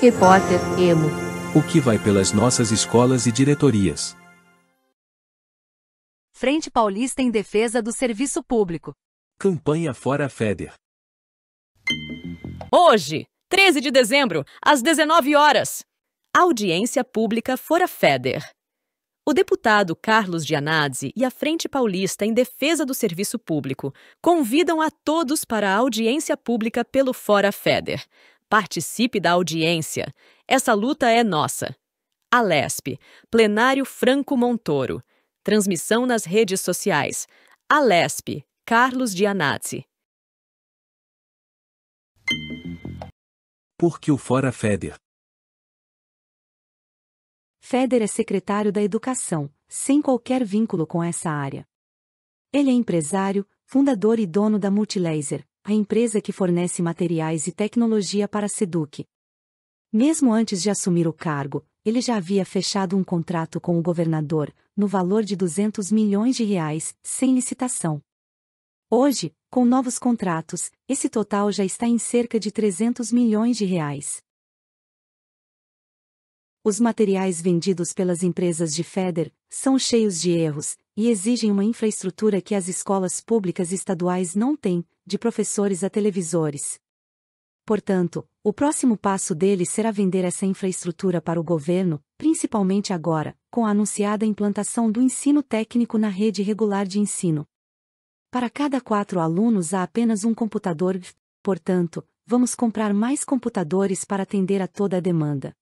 Repórter Emo. O que vai pelas nossas escolas e diretorias? Frente Paulista em defesa do serviço público. Campanha Fora Feder. Hoje, 13 de dezembro, às 19 horas. Audiência Pública Fora Feder. O deputado Carlos Gianazzi e a Frente Paulista em Defesa do Serviço Público convidam a todos para a audiência pública pelo Fora Feder, Participe da audiência. Essa luta é nossa. Alesp, Plenário Franco Montoro. Transmissão nas redes sociais. Alesp, Carlos Dianazzi. Por que o Fora Feder? Feder é secretário da Educação, sem qualquer vínculo com essa área. Ele é empresário, fundador e dono da Multilaser, a empresa que fornece materiais e tecnologia para a Seduc. Mesmo antes de assumir o cargo, ele já havia fechado um contrato com o governador, no valor de 200 milhões de reais, sem licitação. Hoje, com novos contratos, esse total já está em cerca de 300 milhões de reais. Os materiais vendidos pelas empresas de FEDER, são cheios de erros, e exigem uma infraestrutura que as escolas públicas estaduais não têm, de professores a televisores. Portanto, o próximo passo dele será vender essa infraestrutura para o governo, principalmente agora, com a anunciada implantação do ensino técnico na rede regular de ensino. Para cada quatro alunos há apenas um computador, portanto, vamos comprar mais computadores para atender a toda a demanda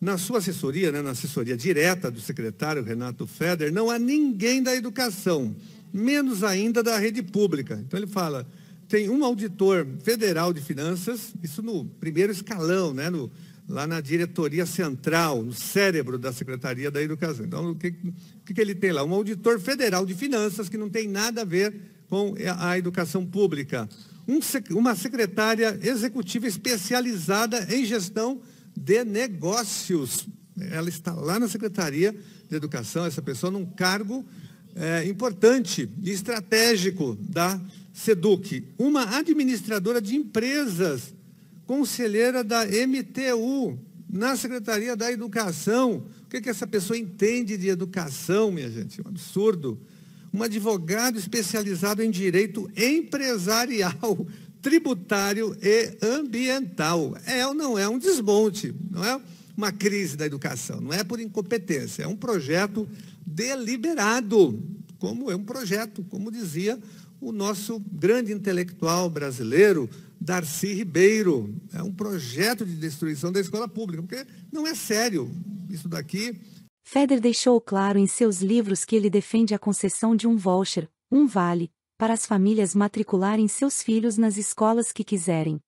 na sua assessoria, né, na assessoria direta do secretário Renato Feder, não há ninguém da educação, menos ainda da rede pública. Então ele fala, tem um auditor federal de finanças, isso no primeiro escalão, né, no, lá na diretoria central, no cérebro da Secretaria da Educação. Então, o que, o que ele tem lá? Um auditor federal de finanças que não tem nada a ver com a educação pública. Um, uma secretária executiva especializada em gestão de negócios. Ela está lá na Secretaria de Educação, essa pessoa, num cargo é, importante e estratégico da SEDUC. Uma administradora de empresas, conselheira da MTU, na Secretaria da Educação. O que, é que essa pessoa entende de educação, minha gente? É um absurdo. Um advogado especializado em direito empresarial tributário e ambiental. É ou não é um desmonte, não é uma crise da educação, não é por incompetência, é um projeto deliberado, como é um projeto, como dizia o nosso grande intelectual brasileiro, Darcy Ribeiro. É um projeto de destruição da escola pública, porque não é sério isso daqui. Feder deixou claro em seus livros que ele defende a concessão de um voucher, um vale, para as famílias matricularem seus filhos nas escolas que quiserem.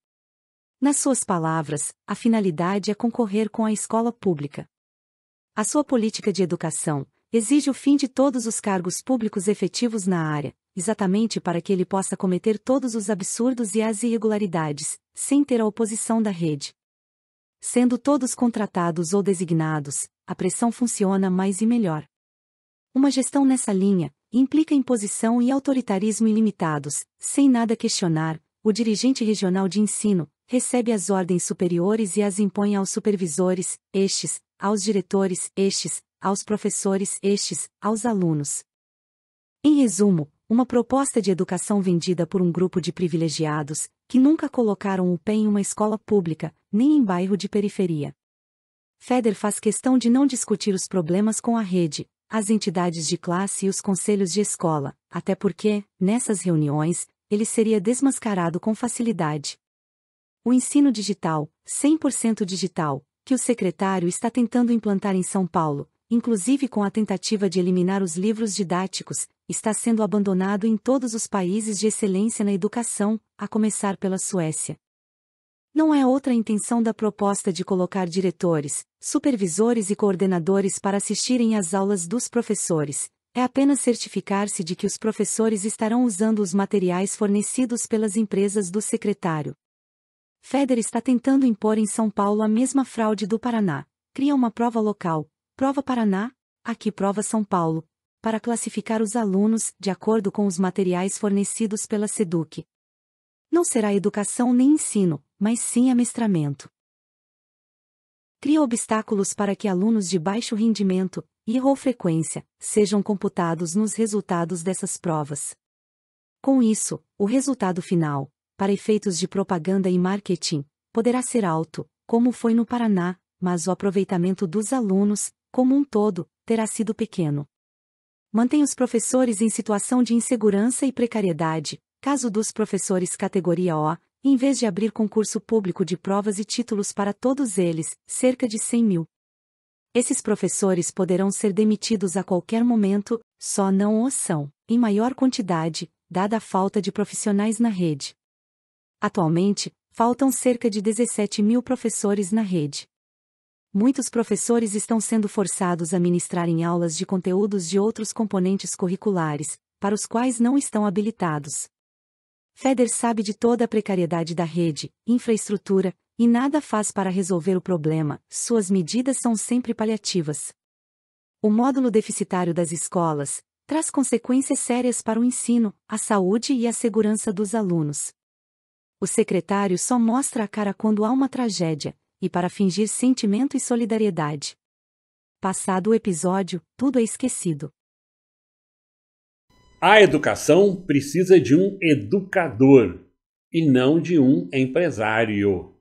Nas suas palavras, a finalidade é concorrer com a escola pública. A sua política de educação exige o fim de todos os cargos públicos efetivos na área, exatamente para que ele possa cometer todos os absurdos e as irregularidades, sem ter a oposição da rede. Sendo todos contratados ou designados, a pressão funciona mais e melhor. Uma gestão nessa linha, implica imposição e autoritarismo ilimitados, sem nada questionar, o dirigente regional de ensino recebe as ordens superiores e as impõe aos supervisores, estes, aos diretores, estes, aos professores, estes, aos alunos. Em resumo, uma proposta de educação vendida por um grupo de privilegiados, que nunca colocaram o pé em uma escola pública, nem em bairro de periferia. Feder faz questão de não discutir os problemas com a rede, as entidades de classe e os conselhos de escola, até porque, nessas reuniões, ele seria desmascarado com facilidade. O ensino digital, 100% digital, que o secretário está tentando implantar em São Paulo, inclusive com a tentativa de eliminar os livros didáticos, está sendo abandonado em todos os países de excelência na educação, a começar pela Suécia. Não é outra a intenção da proposta de colocar diretores, supervisores e coordenadores para assistirem às aulas dos professores, é apenas certificar-se de que os professores estarão usando os materiais fornecidos pelas empresas do secretário. Feder está tentando impor em São Paulo a mesma fraude do Paraná. Cria uma prova local, Prova Paraná, aqui Prova São Paulo, para classificar os alunos de acordo com os materiais fornecidos pela SEDUC, não será educação nem ensino, mas sim amestramento. Cria obstáculos para que alunos de baixo rendimento, e ou frequência, sejam computados nos resultados dessas provas. Com isso, o resultado final, para efeitos de propaganda e marketing, poderá ser alto, como foi no Paraná, mas o aproveitamento dos alunos, como um todo, terá sido pequeno. Mantém os professores em situação de insegurança e precariedade, Caso dos professores categoria O, em vez de abrir concurso público de provas e títulos para todos eles, cerca de 100 mil. Esses professores poderão ser demitidos a qualquer momento, só não o são, em maior quantidade, dada a falta de profissionais na rede. Atualmente, faltam cerca de 17 mil professores na rede. Muitos professores estão sendo forçados a ministrarem aulas de conteúdos de outros componentes curriculares, para os quais não estão habilitados. Feder sabe de toda a precariedade da rede, infraestrutura, e nada faz para resolver o problema, suas medidas são sempre paliativas. O módulo deficitário das escolas traz consequências sérias para o ensino, a saúde e a segurança dos alunos. O secretário só mostra a cara quando há uma tragédia, e para fingir sentimento e solidariedade. Passado o episódio, tudo é esquecido. A educação precisa de um educador e não de um empresário.